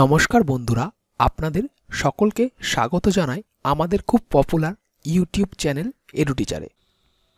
নমস্কার বন্ধুরা আপনাদের সকলকে স্বাগত জানাই আমাদের খুব পপুলার ইউটিউব চ্যানেল এডুটিচারে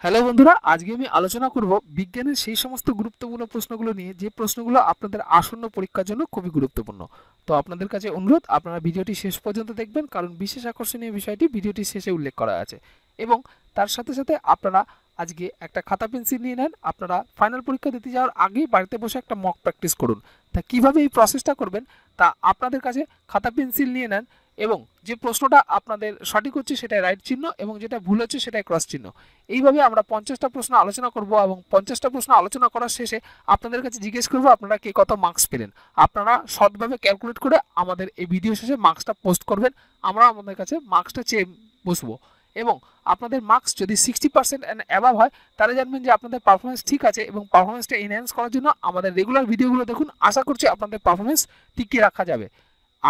হ্যালো বন্ধুরা আজকে আমি আলোচনা করব বিজ্ঞানের সেই সমস্ত গুরুত্বপূর্ণ প্রশ্নগুলো নিয়ে যে প্রশ্নগুলো আপনাদের আসন্ন পরীক্ষার জন্য খুবই গুরুত্বপূর্ণ তো আপনাদের কাছে অনুরোধ আপনারা ভিডিওটি শেষ পর্যন্ত দেখবেন কারণ বিশেষ আকর্ষণীয় বিষয়টি ভিডিওটি শেষে উল্লেখ করা আছে এবং তার সাথে সাথে আপনারা আজকে একটা খাতা পেন্সিল নিয়ে নেন আপনারা ফাইনাল পরীক্ষা দিতে যাওয়ার আগেই বাড়িতে বসে একটা মক প্র্যাকটিস করুন তা কিভাবে এই প্রসেসটা করবেন তা আপনাদের কাছে খাতা পেন্সিল নিয়ে নেন এবং যে প্রশ্নটা আপনাদের সঠিক হচ্ছে সেটাই রাইট চিহ্ন এবং যেটা ভুল হচ্ছে সেটাই ক্রস চিহ্ন এইভাবে আমরা পঞ্চাশটা প্রশ্ন আলোচনা করব এবং পঞ্চাশটা প্রশ্ন আলোচনা করার শেষে আপনাদের কাছে জিজ্ঞেস করব আপনারা কে কত মার্কস পেলেন আপনারা সৎভাবে ক্যালকুলেট করে আমাদের এই ভিডিও শেষে মার্কসটা পোস্ট করবেন আমরা আমাদের কাছে মার্কসটা চেয়ে বসবো এবং আপনাদের মার্কস যদি সিক্সটি পার্সেন্ট অ্যান্ড অ্যাভাব হয় তাহলে জানবেন যে আপনাদের পারফরমেন্স ঠিক আছে এবং পারফরমেন্সটা এনহ্যান্স করার জন্য আমাদের রেগুলার ভিডিওগুলো দেখুন আশা করছি আপনাদের পারফরমেন্স টিকিয়ে রাখা যাবে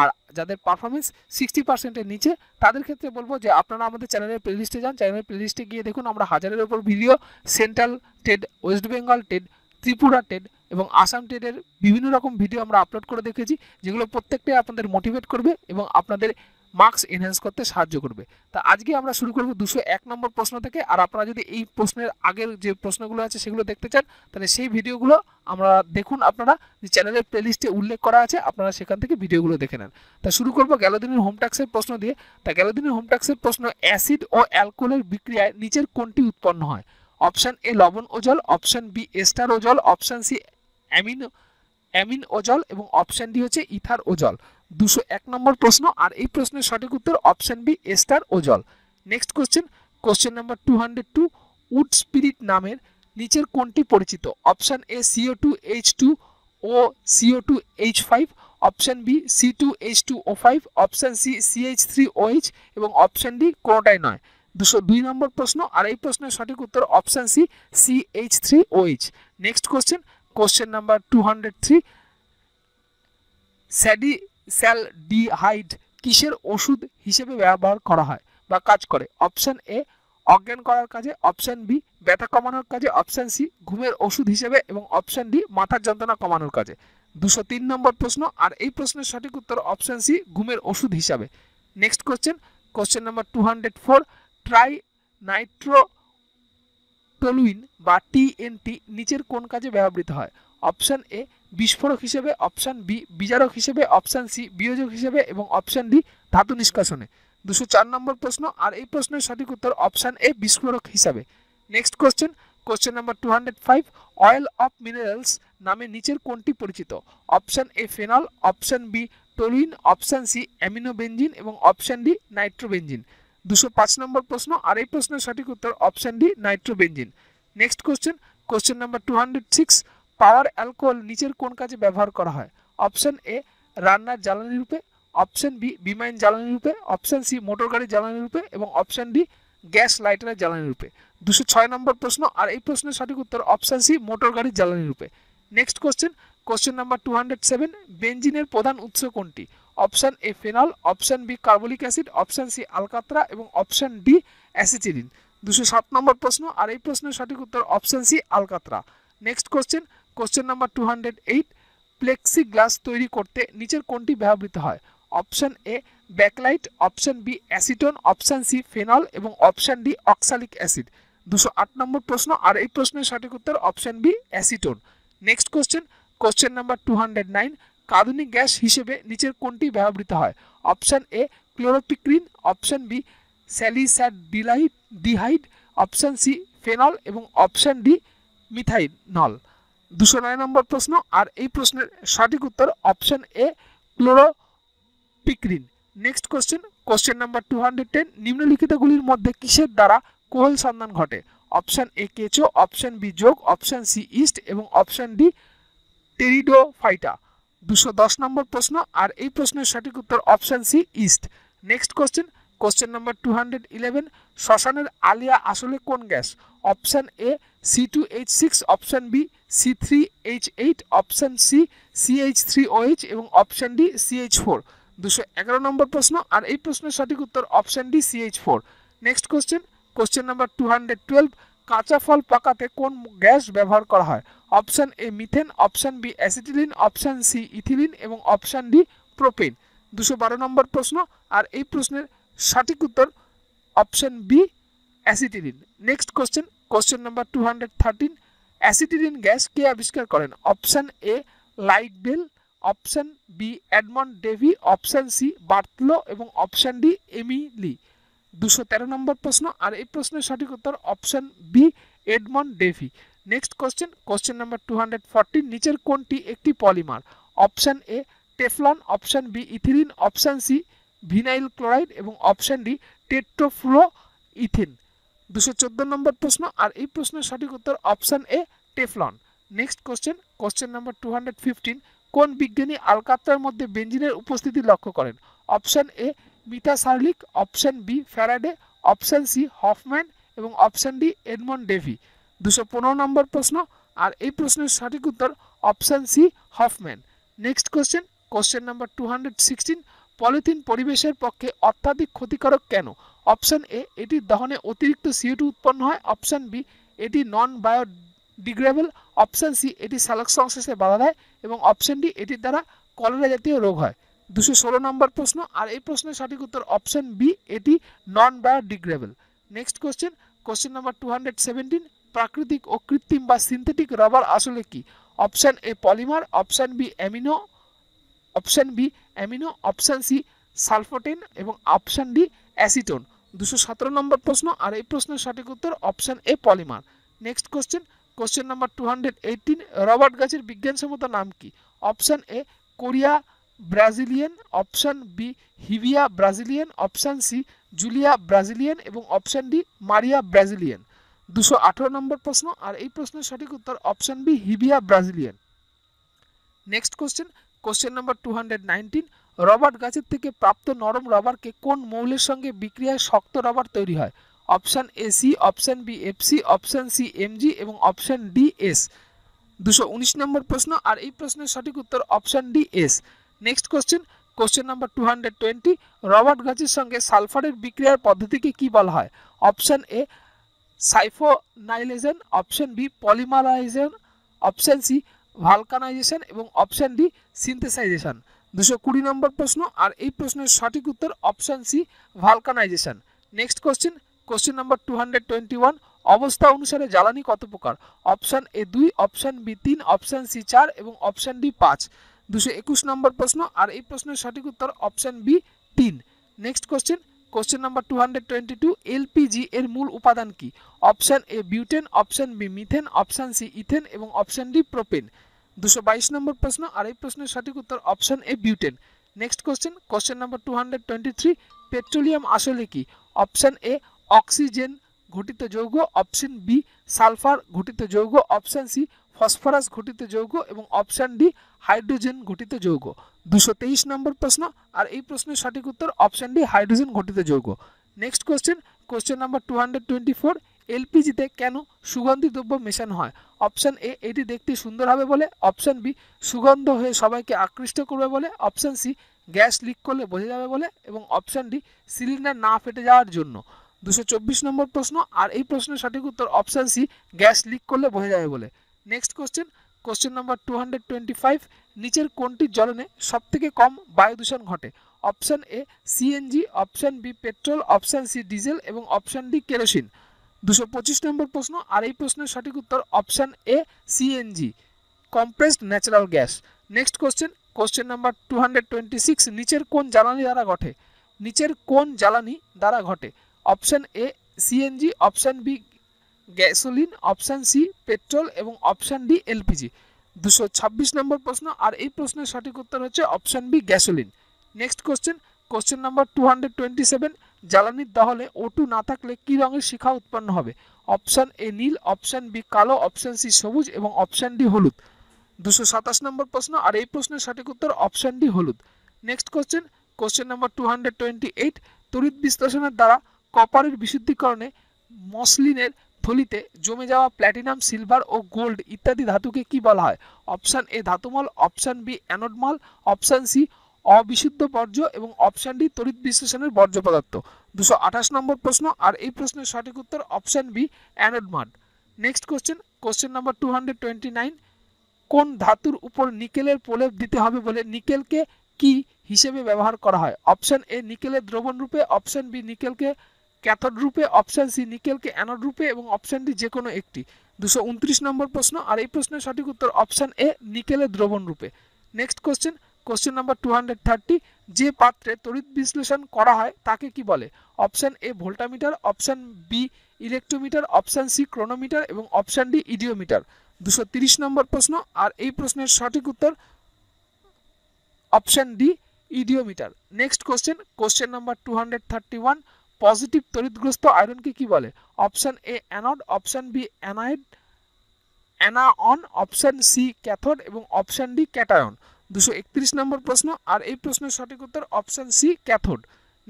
আর যাদের পারফরমেন্স সিক্সটি পার্সেন্টের নিচে তাদের ক্ষেত্রে বলবো যে আপনারা আমাদের চ্যানেলের প্লেলিস্টে যান চ্যানেলের প্লেলিস্টে গিয়ে দেখুন আমরা হাজারের ওপর video central TET West Bengal TET Tripura TET এবং আসাম টেডের বিভিন্ন রকম ভিডিও আমরা আপলোড করে দেখেছি যেগুলো প্রত্যেকটাই আপনাদের মোটিভেট করবে এবং আপনাদের মার্কস এনহ্যান্স করতে সাহায্য করবে তা আজকে আমরা শুরু করব দুশো এক নম্বর প্রশ্ন থেকে আর আপনারা যদি এই প্রশ্নের আগের যে প্রশ্নগুলো আছে সেগুলো দেখতে চান তাহলে সেই ভিডিওগুলো আমরা দেখুন আপনারা যে চ্যানেলের প্লেলিস্টে উল্লেখ করা আছে আপনারা সেখান থেকে ভিডিওগুলো দেখে নেন তা শুরু করব গ্যালোদিনের দিনের হোমট্যাক্সের প্রশ্ন দিয়ে তা গ্যালোদিনের দিনের হোমট্যাক্সের প্রশ্ন অ্যাসিড ও অ্যালকোহলের বিক্রিয়ায় নিচের কোনটি উৎপন্ন হয় অপশান এ লবণ ও জল অপশান বি এস্টার ও জল অপশান সি অ্যামিন অ্যামিন ও জল এবং অপশান ডি হচ্ছে ইথার ও জল দুশো এক নম্বর প্রশ্ন আর এই প্রশ্নের সঠিক উত্তর অপশান বি এস্টার ও জল next question question number two hundred two wood spirit নামের নিচের কোনটি পরিচিত option A CO two H two O CO two H five option B C two H two O five option C C H three O H এবং option D কোনোটাই নয় দুশো দুই নম্বর প্রশ্ন আর এই প্রশ্নের সঠিক উত্তর option C C H three O H next question question number two hundred three স্যাডি স্যালডিহাইড কিসের ওষুধ হিসেবে ব্যবহার করা হয় বা কাজ করে অপশন এ অজ্ঞান করার কাজে অপশন বি ব্যথা কমানোর কাজে অপশন সি ঘুমের ওষুধ হিসেবে এবং অপশান ডি মাথার যন্ত্রণা কমানোর কাজে দুশো তিন নম্বর প্রশ্ন আর এই প্রশ্নের সঠিক উত্তর অপশন সি ঘুমের ওষুধ হিসাবে next question question number two hundred four tri toluene বা টিএনটি নিচের কোন কাজে ব্যবহৃত হয় অপশন এ বিস্ফোরক হিসেবে অপশান বি বিজারক হিসেবে অপশান সি বিয়োজক হিসেবে এবং অপশান ডি ধাতু নিষ্কাশনে দুশো চার নম্বর প্রশ্ন আর এই প্রশ্নের সঠিক উত্তর অপশান এ বিস্ফোরক হিসাবে next question question number two hundred five oil of minerals নামে নিচের কোনটি পরিচিত option A phenol option B toluene option C aminobenzene এবং অপশান ডি নাইট্রোবেঞ্জিন দুশো পাঁচ নম্বর প্রশ্ন আর এই প্রশ্নের সঠিক উত্তর option D nitrobenzene next question question number two hundred six power alcohol নিচের কোন কাজে ব্যবহার করা হয় অপশন এ রান্নার জ্বালানি রূপে অপশন বি বিমাইন জ্বালানি রূপে অপশন সি মোটর গাড়ির জ্বালানি রূপে এবং অপশন ডি গ্যাস লাইটারের জ্বালানি রূপে দুশো ছয় নম্বর প্রশ্ন আর এই প্রশ্নের সঠিক উত্তর অপশন সি মোটর গাড়ির জ্বালানি রূপে next question question number two hundred seven বেঞ্জিনের প্রধান উৎস কোনটি option A phenol option B carbolic acid option C আলকাত্রা এবং অপশান ডি অ্যাসিটিডিন দুশো সাত নম্বর প্রশ্ন আর এই প্রশ্নের সঠিক উত্তর অপশান সি আলকাত্রা next question question number two hundred eight glass তৈরি করতে নিচের কোনটি ব্যবহৃত হয় option A bakelite option B acetone option C phenol এবং অপশান ডি অক্সালিক অ্যাসিড দুশো আট নম্বর প্রশ্ন আর এই প্রশ্নের সঠিক উত্তর option B acetone next question question number two hundred nine কাঁদুনি গ্যাস হিসেবে নিচের কোনটি ব্যবহৃত হয় option A chloropicrin option B স্যালিস্যাট ডিলাইট ডিহাইড অপশান সি ফেনল এবং অপশান ডি মিথাইনল দুশো নয় নম্বর প্রশ্ন আর এই প্রশ্নের সঠিক উত্তর option A chloropicrin next question question number two hundred ten নিম্নলিখিতগুলির মধ্যে কিসের দ্বারা কোহল সন্ধান ঘটে অপশান এ কেচো অপশান বি যোগ অপশান সি ইস্ট এবং অপশান ডি টেরিডোফাইটা দুশো দশ নম্বর প্রশ্ন আর এই প্রশ্নের সঠিক উত্তর option C yeast next question question number two hundred eleven শ্মশানের আলিয়া আসলে কোন gas option A C2H6 option B C3H8 option C CH3OH এবং অপশন ডি CH4 দুশো এগারো নম্বর প্রশ্ন আর এই প্রশ্নের সঠিক উত্তর option D CH four next question question number two hundred twelve কাঁচা ফল পাকাতে কোন গ্যাস ব্যবহার করা হয় option A methane option B acetylene option C ethylene এবং অপশান ডি প্রোপেন দুশো বারো নম্বর প্রশ্ন আর এই প্রশ্নের সঠিক উত্তর option B acetylene next question question number two hundred thirteen acetylene gas কে আবিষ্কার করেন option A light bell option B Edmund Davy option C বার্তলো এবং অপশান ডি এমিলি দুশো তেরো নম্বর প্রশ্ন আর এই প্রশ্নের সঠিক উত্তর option B Edmund Davy next question question number two hundred forty নিচের কোনটি একটি polymer option A Teflon option B ethylene option C vinyl chloride এবং অপশান ডি টেট্রোফ্লো ইথিন দুশো চোদ্দ নম্বর প্রশ্ন আর এই প্রশ্নের সঠিক উত্তর option A Teflon next question question number two hundred fifteen কোন বিজ্ঞানী আলকাত্রার মধ্যে বেঞ্জিনের উপস্থিতি লক্ষ্য করেন অপশান এ মিতা সার্লিক option B Faraday option C Hofmann এবং অপশান ডি এডমন্ড ডেভি দুশো পনেরো নম্বর প্রশ্ন আর এই প্রশ্নের সঠিক উত্তর option C Hofmann next question question number two hundred sixteen polythene পরিবেশের পক্ষে অত্যাধিক ক্ষতিকারক কেন অপশান এ এটির দহনে অতিরিক্ত সিও উৎপন্ন হয় অপশান বি এটি non bio degradable option C এটি সালক সংশ্লেষে বাধা দেয় এবং অপশান ডি এটির দ্বারা কলেরা জাতীয় রোগ হয় দুশো ষোলো নম্বর প্রশ্ন আর এই প্রশ্নের সঠিক উত্তর অপশান বি এটি non biodegradable next question question number two hundred seventeen প্রাকৃতিক ও কৃত্রিম বা সিনথেটিক রবার আসলে কি option A polymer option B amino option B amino option C সালফোটিন এবং অপশান ডি অ্যাসিটোন দুশো সতেরো নম্বর প্রশ্ন আর এই প্রশ্নের সঠিক উত্তর option A polymer next question question number two hundred eighteen rubber গাছের বিজ্ঞানসম্মত নাম কি option A Korea Brazilian option B Hevea Brazilian option C Julia Brazilian এবং অপশান ডি মারিয়া ব্রাজিলিয়ান দুশো আঠারো নম্বর প্রশ্ন আর এই প্রশ্নের সঠিক উত্তর option B Hevea Brazilian next question question number two rubber গাছের থেকে প্রাপ্ত নরম রবারকে কোন মৌলের সঙ্গে বিক্রিয়ায় শক্ত রবার তৈরি হয় option A C option B F C option C MG এবং অপশান ডি এস দুশো উনিশ নম্বর প্রশ্ন আর এই প্রশ্নের সঠিক উত্তর option D S next question question number two hundred twenty rubber গাছের সঙ্গে সালফারের বিক্রিয়ার পদ্ধতিকে কি বলা হয় অপশান এ সাইফোনাইলেশন option B polymerisation option C vulcanisation এবং অপশান ডি সিনথেসাইজেশন দুশো কুড়ি নম্বর প্রশ্ন আর এই প্রশ্নের সঠিক উত্তর option C vulcanisation next question question number two hundred twenty one অবস্থা অনুসারে জ্বালানি কত প্রকার অপশান এ দুই অপশান বি তিন অপশান সি চার এবং অপশান ডি পাঁচ দুশো একুশ নম্বর প্রশ্ন আর এই প্রশ্নের সঠিক উত্তর অপশান বি তিন next question question number two hundred twenty two LPG এর মূল উপাদান কি option A butane option B methane option C ethane এবং অপশান ডি প্রোপেন দুশো বাইশ নম্বর প্রশ্ন আর এই প্রশ্নের সঠিক উত্তর option A butane next question question number two hundred twenty three petroleum আসলে কি অপশন এ অক্সিজেন ঘটিত যৌগ অপশন বি সালফার ঘটিত যৌগ অপশন সি ফসফরাস ঘটিত যৌগ এবং অপশন ডি হাইড্রোজেন ঘটিত যৌগ দুশো তেইশ নম্বর প্রশ্ন আর এই প্রশ্নের সঠিক উত্তর অপশন ডি হাইড্রোজেন ঘটিত যৌগ next question question number two hundred twenty four এলপিজিতে কেন সুগন্ধি দ্রব্য মেশানো হয় অপশান এ এটি দেখতে সুন্দর হবে বলে অপশান বি সুগন্ধ হয়ে সবাইকে আকৃষ্ট করবে বলে অপশান সি গ্যাস লিক করলে বোঝা যাবে বলে এবং অপশান ডি সিলিন্ডার না ফেটে যাওয়ার জন্য দুশো চব্বিশ নম্বর প্রশ্ন আর এই প্রশ্নের সঠিক উত্তর অপশান সি গ্যাস লিক করলে বোঝা যাবে বলে next question question number two hundred twenty five নিচের কোনটির জ্বলনে থেকে কম বায়ু দূষণ ঘটে option A CNG option B petrol option C diesel এবং অপশান ডি কেরোসিন দুশো পঁচিশ নম্বর প্রশ্ন আর এই প্রশ্নের সঠিক উত্তর option A CNG compressed natural gas next question question number two hundred twenty six নিচের কোন জ্বালানি দ্বারা ঘটে নিচের কোন জ্বালানি দ্বারা ঘটে option A CNG option B gasoline option C petrol এবং অপশান ডি এলপিজি দুশো ছাব্বিশ নম্বর প্রশ্ন আর এই প্রশ্নের সঠিক উত্তর হচ্ছে option B gasoline next question question number two hundred twenty seven জ্বালানির দহলে ওটু না থাকলে কি রঙের শিখা উৎপন্ন হবে অপশান এ নীল অপশান বি কালো অপশান সি সবুজ এবং অপশান ডি হলুদ দুশো সাতাশ নম্বর প্রশ্ন আর এই প্রশ্নের সঠিক উত্তর অপশান ডি হলুদ next question question number two hundred twenty eight তড়িৎ বিশ্লেষণের দ্বারা কপারের বিশুদ্ধিকরণে মসলিনের থলিতে জমে যাওয়া প্ল্যাটিনাম সিলভার ও গোল্ড ইত্যাদি ধাতুকে কি বলা হয় অপশান এ ধাতুমল অপশান বি অ্যানোডমল অপশান সি অবিশুদ্ধ বর্জ্য এবং অপশান ডি তড়িৎ বিশ্লেষণের বর্জ্য পদার্থ দুশো আঠাশ নম্বর প্রশ্ন আর এই প্রশ্নের সঠিক উত্তর option B anode mud next question question number two hundred twenty nine কোন ধাতুর উপর নিকেলের প্রলেপ দিতে হবে বলে নিকেলকে কি হিসেবে ব্যবহার করা হয় অপশান এ নিকেলের দ্রবণ রূপে অপশান বি নিকেলকে ক্যাথড রূপে অপশান সি নিকেলকে অ্যানোড রূপে এবং অপশান ডি যে কোনো একটি দুশো উনত্রিশ নম্বর প্রশ্ন আর এই প্রশ্নের সঠিক উত্তর অপশান এ নিকেলের দ্রবণ রূপে next question question number two hundred thirty যে পাত্রে তড়িৎ বিশ্লেষণ করা হয় তাকে কি বলে option A voltameter option B electrometer option C chronometer এবং অপশান ডি ইডিওমিটার দুশো তিরিশ নম্বর প্রশ্ন আর এই প্রশ্নের সঠিক উত্তর option D eudiometer next question question number two hundred thirty one positive তড়িৎগ্রস্ত আয়রনকে কি বলে option A anode option B অ্যানায়েড অন অপশান সি ক্যাথড এবং অপশান ডি ক্যাটায়ন দুশো একত্রিশ নম্বর প্রশ্ন আর এই প্রশ্নের সঠিক উত্তর option C cathode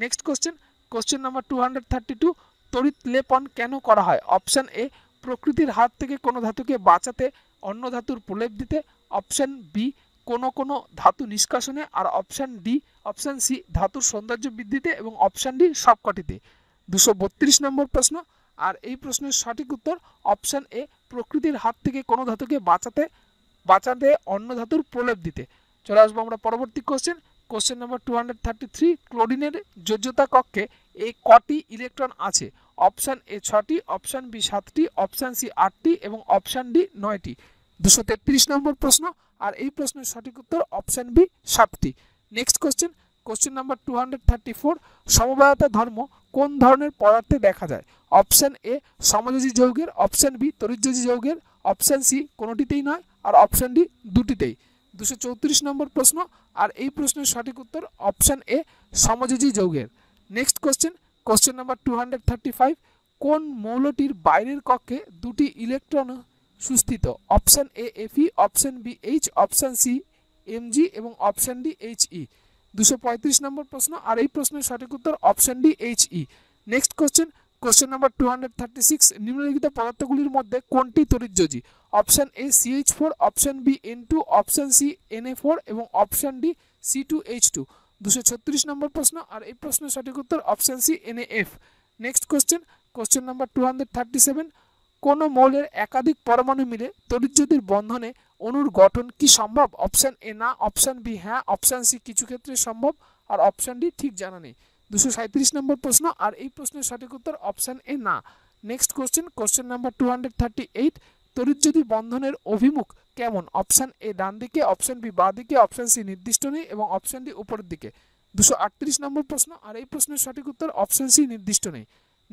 next question question number two hundred thirty two তড়িৎ লেপন কেন করা হয় অপশান এ প্রকৃতির হাত থেকে কোনো ধাতুকে বাঁচাতে অন্য ধাতুর প্রলেপ দিতে অপশান বি কোনো কোনো ধাতু নিষ্কাশনে আর অপশান ডি অপশান সি ধাতুর সৌন্দর্য বৃদ্ধিতে এবং অপশান ডি সবকটিতে দুশো বত্রিশ নম্বর প্রশ্ন আর এই প্রশ্নের সঠিক উত্তর অপশান এ প্রকৃতির হাত থেকে কোনো ধাতুকে বাঁচাতে বাঁচাতে অন্য ধাতুর প্রলেপ দিতে চলে আসবো আমরা পরবর্তী question question number two hundred thirty three ক্লোরিনের যোজ্যতা কক্ষে এই কটি ইলেকট্রন আছে অপশান এ ছটি অপশান বি সাতটি অপশান সি আটটি এবং অপশান ডি নয়টি দুশো তেত্রিশ নম্বর প্রশ্ন আর এই প্রশ্নের সঠিক উত্তর অপশান বি সাতটি next question question number two hundred thirty four সমবায়তা ধর্ম কোন ধরনের পদার্থে দেখা যায় অপশান এ সমযোজী যৌগের অপশান বি তরিযোজী যৌগের অপশান সি কোনোটিতেই নয় আর অপশান ডি দুটিতেই দুশো চৌত্রিশ নম্বর প্রশ্ন আর এই প্রশ্নের সঠিক উত্তর অপশান এ সমযোজী যৌগের next question question number two hundred thirty five কোন মৌলটির বাইরের কক্ষে দুটি ইলেকট্রন সুস্থিত option A F option B H option C MG এবং অপশান ডি এইচ ই দুশো পঁয়ত্রিশ নম্বর প্রশ্ন আর এই প্রশ্নের সঠিক উত্তর option D H E next question question number two hundred thirty six নিম্নলিখিত পদার্থগুলির মধ্যে কোনটি তরিতযোজী option A CH four option B N two option C N A four এবং option D C two H two দুশো ছত্রিশ number প্রশ্ন আর এই প্রশ্নের সঠিক উত্তর option C N F next question question number two hundred thirty seven কোনো মৌলের একাধিক পরমাণু মিলে তরিজ্যোতির বন্ধনে অনুর গঠন কি সম্ভব অপশান এ না অপশান বি হ্যাঁ অপশান সি কিছু ক্ষেত্রে সম্ভব আর অপশান ডি ঠিক জানা নেই দুশো সাঁত্রিশ নম্বর প্রশ্ন আর এই প্রশ্নের সঠিক উত্তর অপশান এ না next question question number two hundred thirty eight তড়িৎচুদি বন্ধনের অভিমুখ কেমন অপশান এ ডান দিকে অপশান বি বা দিকে অপশান সি নির্দিষ্ট নেই এবং অপশান ডি উপরের দিকে দুশো আটত্রিশ নম্বর প্রশ্ন আর এই প্রশ্নের সঠিক উত্তর অপশান সি নির্দিষ্ট নেই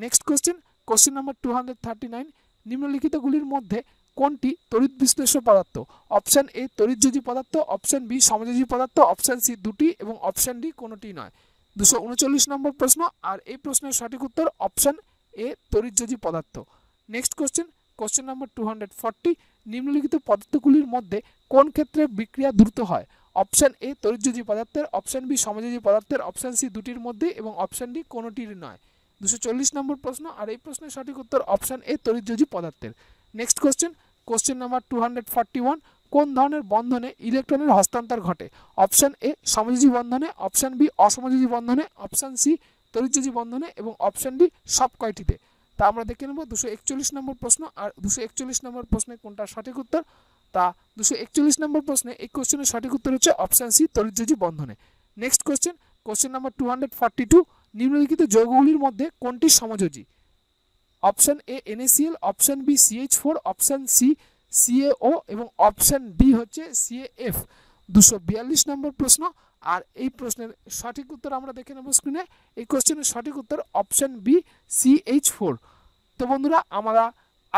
next question question number two hundred thirty nine নিম্নলিখিতগুলির মধ্যে কোনটি তড়িৎ বিশ্লেষ্য পদার্থ অপশান এ তড়িৎযোজী পদার্থ অপশান বি সমযোজী পদার্থ অপশান সি দুটি এবং অপশান ডি কোনোটি নয় দুশো উনচল্লিশ নম্বর প্রশ্ন আর এই প্রশ্নের সঠিক উত্তর অপশান এ তড়িৎযোজী পদার্থ next question question number two hundred forty নিম্নলিখিত পদার্থগুলির মধ্যে কোন ক্ষেত্রে বিক্রিয়া দ্রুত হয় অপশান এ তরিজ্যুজি পদার্থের অপশান বি সমাজজী পদার্থের অপশান সি দুটির মধ্যে এবং অপশান ডি কোনোটির নয় দুশো চল্লিশ নম্বর প্রশ্ন আর এই প্রশ্নের সঠিক উত্তর অপশান এ তরিজ্যুজি পদার্থের next question question number two hundred forty one কোন ধরনের বন্ধনে ইলেকট্রনের হস্তান্তর ঘটে অপশান এ সমাজজী বন্ধনে অপশান বি অসমাজজী বন্ধনে অপশান সি তরিজ্যুজি বন্ধনে এবং অপশান ডি সব কয়টিতে তা আমরা দেখে নেব দুশো একচল্লিশ নম্বর প্রশ্ন আর দুশো একচল্লিশ নম্বর প্রশ্নে কোনটা সঠিক উত্তর তা দুশো একচল্লিশ নম্বর প্রশ্নে এই কোশ্চেনের সঠিক উত্তর হচ্ছে অপশান সি তরিজি বন্ধনে next question question number two hundred forty two নিম্নলিখিত যৌগগুলির মধ্যে কোনটি সমযোজী option A NaCl option B CH four option C ও এবং অপশান ডি হচ্ছে সিএএফ দুশো বিয়াল্লিশ নম্বর প্রশ্ন আর এই প্রশ্নের সঠিক উত্তর আমরা দেখে নেব স্ক্রিনে এই কোশ্চেনের সঠিক উত্তর option B C H four তো বন্ধুরা আমরা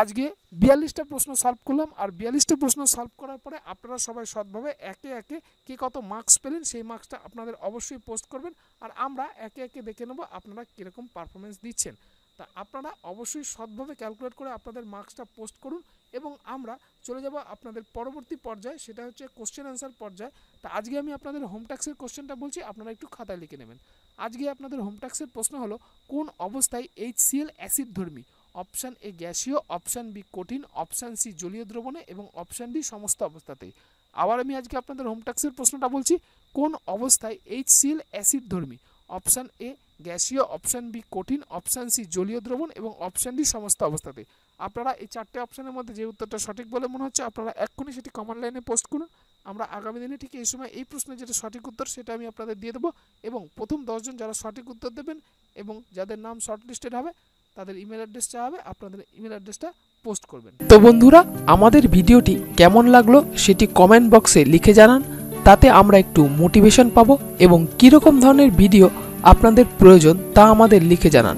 আজকে বিয়াল্লিশটা প্রশ্ন সলভ করলাম আর বিয়াল্লিশটা প্রশ্ন সলভ করার পরে আপনারা সবাই সৎভাবে একে একে কে কত মার্কস পেলেন সেই মার্কসটা আপনাদের অবশ্যই পোস্ট করবেন আর আমরা একে একে দেখে নেব আপনারা কীরকম পারফরমেন্স দিচ্ছেন তা আপনারা অবশ্যই সৎভাবে ক্যালকুলেট করে আপনাদের মার্কসটা পোস্ট করুন এবং আমরা চলে যাব আপনাদের পরবর্তী পর্যায়ে সেটা হচ্ছে কোশ্চেন অ্যান্সার পর্যায়ে তা আজকে আমি আপনাদের হোম ট্যাক্সের কোশ্চেনটা বলছি আপনারা একটু খাতায় লিখে নেবেন আজকে আপনাদের হোম ট্যাক্সের প্রশ্ন হলো কোন অবস্থায় এইচসিএল অ্যাসিড ধর্মী অপশান এ গ্যাসীয় অপশান বি কঠিন অপশান সি জলীয় দ্রবণে এবং অপশান ডি সমস্ত অবস্থাতেই আবার আমি আজকে আপনাদের হোম ট্যাক্সের প্রশ্নটা বলছি কোন অবস্থায় এইচসিএল অ্যাসিড ধর্মী অপশান এ গ্যাসীয় অপশান বি কঠিন অপশান সি জলীয় দ্রবণ এবং অপশান ডি সমস্ত অবস্থাতে আপনারা এই চারটে অপশানের মধ্যে যে উত্তরটা সঠিক বলে মনে হচ্ছে আপনারা এক্ষুনি সেটি কমান্ড লাইনে পোস্ট করুন আমরা আগামী দিনে ঠিক এই সময় এই প্রশ্নের যেটা সঠিক উত্তর সেটা আমি আপনাদের দিয়ে দেবো এবং প্রথম দশজন যারা সঠিক উত্তর দেবেন এবং যাদের নাম শর্ট লিস্টেড হবে তাদের ইমেল অ্যাড্রেসটা হবে আপনাদের ইমেল অ্যাড্রেসটা পোস্ট করবেন তো বন্ধুরা আমাদের ভিডিওটি কেমন লাগলো সেটি কমেন্ট বক্সে লিখে জানান তাতে আমরা একটু মোটিভেশন পাবো এবং কীরকম ধরনের ভিডিও আপনাদের প্রয়োজন তা আমাদের লিখে জানান